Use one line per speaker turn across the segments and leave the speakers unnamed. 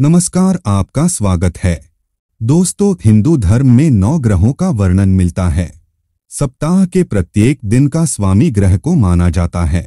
नमस्कार आपका स्वागत है दोस्तों हिंदू धर्म में नौ ग्रहों का वर्णन मिलता है सप्ताह के प्रत्येक दिन का स्वामी ग्रह को माना जाता है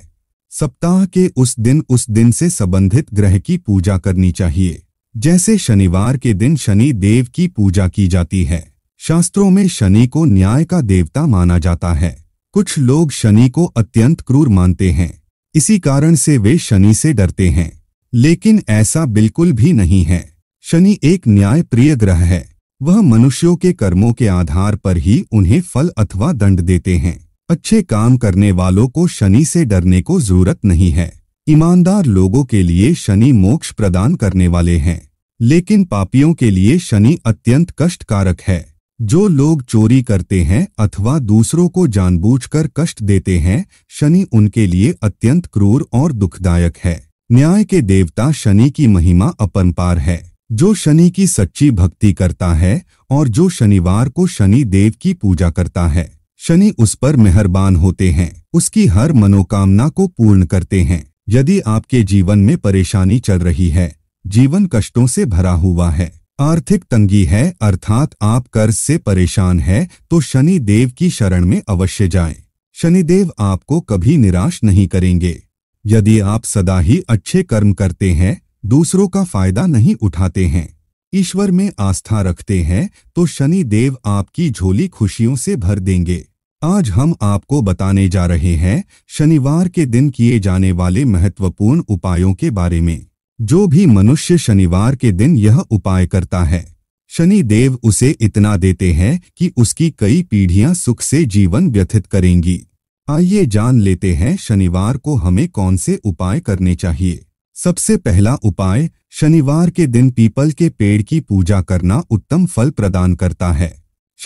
सप्ताह के उस दिन उस दिन से संबंधित ग्रह की पूजा करनी चाहिए जैसे शनिवार के दिन शनि देव की पूजा की जाती है शास्त्रों में शनि को न्याय का देवता माना जाता है कुछ लोग शनि को अत्यंत क्रूर मानते हैं इसी कारण से वे शनि से डरते हैं लेकिन ऐसा बिल्कुल भी नहीं है शनि एक न्याय प्रिय ग्रह है वह मनुष्यों के कर्मों के आधार पर ही उन्हें फल अथवा दंड देते हैं अच्छे काम करने वालों को शनि से डरने को जरूरत नहीं है ईमानदार लोगों के लिए शनि मोक्ष प्रदान करने वाले हैं लेकिन पापियों के लिए शनि अत्यंत कष्टकारक है जो लोग चोरी करते हैं अथवा दूसरों को जानबूझकर कष्ट देते हैं शनि उनके लिए अत्यंत क्रूर और दुखदायक है न्याय के देवता शनि की महिमा अपनपार है जो शनि की सच्ची भक्ति करता है और जो शनिवार को शनि देव की पूजा करता है शनि उस पर मेहरबान होते हैं उसकी हर मनोकामना को पूर्ण करते हैं यदि आपके जीवन में परेशानी चल रही है जीवन कष्टों से भरा हुआ है आर्थिक तंगी है अर्थात आप कर्ज से परेशान है तो शनि देव की शरण में अवश्य जाएं। शनिदेव आपको कभी निराश नहीं करेंगे यदि आप सदा ही अच्छे कर्म करते हैं दूसरों का फायदा नहीं उठाते हैं ईश्वर में आस्था रखते हैं तो शनि देव आपकी झोली खुशियों से भर देंगे आज हम आपको बताने जा रहे हैं शनिवार के दिन किए जाने वाले महत्वपूर्ण उपायों के बारे में जो भी मनुष्य शनिवार के दिन यह उपाय करता है शनि देव उसे इतना देते हैं कि उसकी कई पीढ़ियां सुख से जीवन व्यथित करेंगी आइए जान लेते हैं शनिवार को हमें कौन से उपाय करने चाहिए सबसे पहला उपाय शनिवार के दिन पीपल के पेड़ की पूजा करना उत्तम फल प्रदान करता है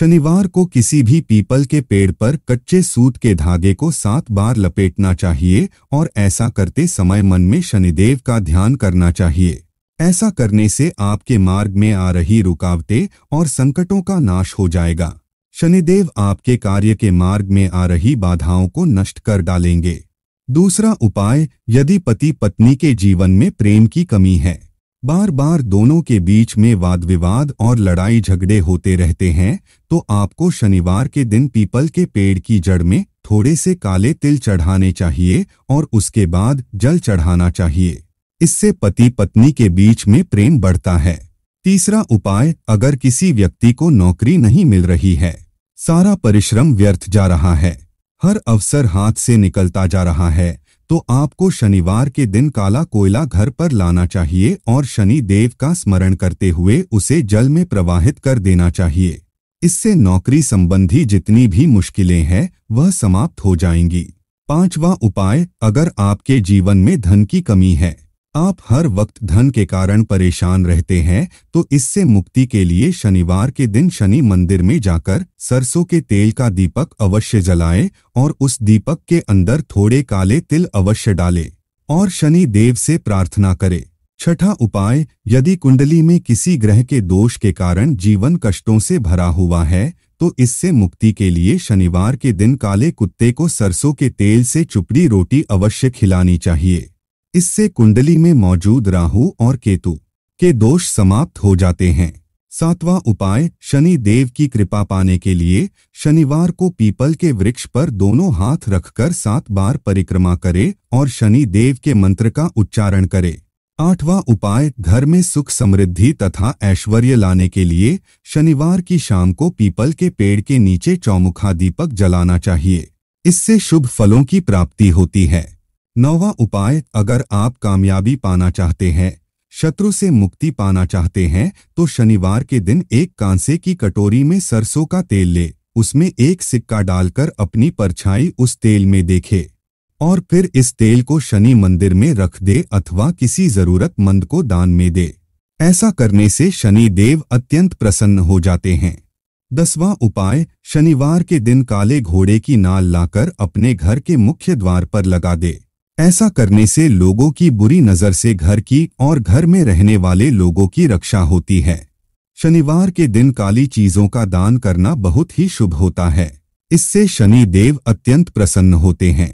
शनिवार को किसी भी पीपल के पेड़ पर कच्चे सूत के धागे को सात बार लपेटना चाहिए और ऐसा करते समय मन में शनिदेव का ध्यान करना चाहिए ऐसा करने से आपके मार्ग में आ रही रुकावटें और संकटों का नाश हो जाएगा शनिदेव आपके कार्य के मार्ग में आ रही बाधाओं को नष्ट कर डालेंगे दूसरा उपाय यदि पति पत्नी के जीवन में प्रेम की कमी है बार बार दोनों के बीच में वाद विवाद और लड़ाई झगड़े होते रहते हैं तो आपको शनिवार के दिन पीपल के पेड़ की जड़ में थोड़े से काले तिल चढ़ाने चाहिए और उसके बाद जल चढ़ाना चाहिए इससे पति पत्नी के बीच में प्रेम बढ़ता है तीसरा उपाय अगर किसी व्यक्ति को नौकरी नहीं मिल रही है सारा परिश्रम व्यर्थ जा रहा है हर अवसर हाथ से निकलता जा रहा है तो आपको शनिवार के दिन काला कोयला घर पर लाना चाहिए और शनि देव का स्मरण करते हुए उसे जल में प्रवाहित कर देना चाहिए इससे नौकरी संबंधी जितनी भी मुश्किलें हैं वह समाप्त हो जाएंगी पांचवा उपाय अगर आपके जीवन में धन की कमी है आप हर वक्त धन के कारण परेशान रहते हैं तो इससे मुक्ति के लिए शनिवार के दिन शनि मंदिर में जाकर सरसों के तेल का दीपक अवश्य जलाएं और उस दीपक के अंदर थोड़े काले तिल अवश्य डालें और शनि देव से प्रार्थना करें छठा उपाय यदि कुंडली में किसी ग्रह के दोष के कारण जीवन कष्टों से भरा हुआ है तो इससे मुक्ति के लिए शनिवार के दिन काले कुत्ते को सरसों के तेल से चुपड़ी रोटी अवश्य खिलानी चाहिए इससे कुंडली में मौजूद राहु और केतु के दोष समाप्त हो जाते हैं सातवां उपाय शनि देव की कृपा पाने के लिए शनिवार को पीपल के वृक्ष पर दोनों हाथ रखकर सात बार परिक्रमा करे और शनि देव के मंत्र का उच्चारण करे आठवां उपाय घर में सुख समृद्धि तथा ऐश्वर्य लाने के लिए शनिवार की शाम को पीपल के पेड़ के नीचे चौमुखा दीपक जलाना चाहिए इससे शुभ फलों की प्राप्ति होती है नौवा उपाय अगर आप कामयाबी पाना चाहते हैं शत्रु से मुक्ति पाना चाहते हैं तो शनिवार के दिन एक कांसे की कटोरी में सरसों का तेल ले उसमें एक सिक्का डालकर अपनी परछाई उस तेल में देखे और फिर इस तेल को शनि मंदिर में रख दे अथवा किसी जरूरतमंद को दान में दे ऐसा करने से शनि देव अत्यंत प्रसन्न हो जाते हैं दसवां उपाय शनिवार के दिन काले घोड़े की नाल लाकर अपने घर के मुख्य द्वार पर लगा दे ऐसा करने से लोगों की बुरी नज़र से घर की और घर में रहने वाले लोगों की रक्षा होती है शनिवार के दिन काली चीजों का दान करना बहुत ही शुभ होता है इससे शनि देव अत्यंत प्रसन्न होते हैं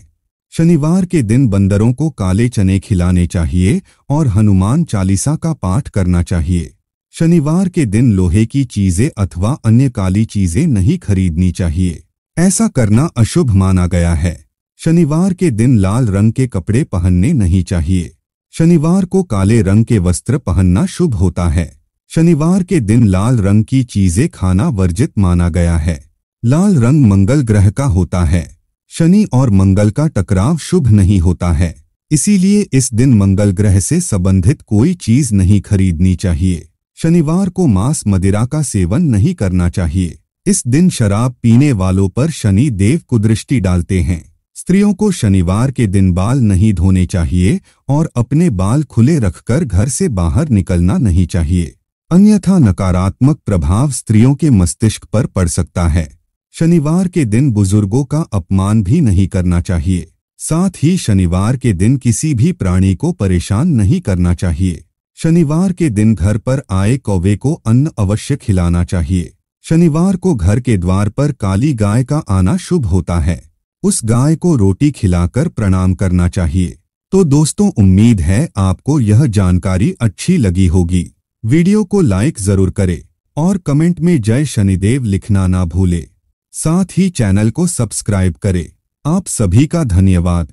शनिवार के दिन बंदरों को काले चने खिलाने चाहिए और हनुमान चालीसा का पाठ करना चाहिए शनिवार के दिन लोहे की चीजें अथवा अन्य काली चीजें नहीं खरीदनी चाहिए ऐसा करना अशुभ माना गया है शनिवार के दिन लाल रंग के कपड़े पहनने नहीं चाहिए शनिवार को काले रंग के वस्त्र पहनना शुभ होता है शनिवार के दिन लाल रंग की चीजें खाना वर्जित माना गया है लाल रंग मंगल ग्रह का होता है शनि और मंगल का टकराव शुभ नहीं होता है इसीलिए इस दिन मंगल ग्रह से संबंधित कोई चीज नहीं खरीदनी चाहिए शनिवार को मांस मदिरा का सेवन नहीं करना चाहिए इस दिन शराब पीने वालों पर शनि देव कुदृष्टि डालते हैं स्त्रियों को शनिवार के दिन बाल नहीं धोने चाहिए और अपने बाल खुले रखकर घर से बाहर निकलना नहीं चाहिए अन्यथा नकारात्मक प्रभाव स्त्रियों के मस्तिष्क पर पड़ सकता है शनिवार के दिन बुजुर्गों का अपमान भी नहीं करना चाहिए साथ ही शनिवार के दिन किसी भी प्राणी को परेशान नहीं करना चाहिए शनिवार के दिन घर पर आए कौवे को अन्न अवश्य खिलाना चाहिए शनिवार को घर के द्वार पर काली गाय का आना शुभ होता है उस गाय को रोटी खिलाकर प्रणाम करना चाहिए तो दोस्तों उम्मीद है आपको यह जानकारी अच्छी लगी होगी वीडियो को लाइक जरूर करें और कमेंट में जय शनिदेव लिखना ना भूले साथ ही चैनल को सब्सक्राइब करें आप सभी का धन्यवाद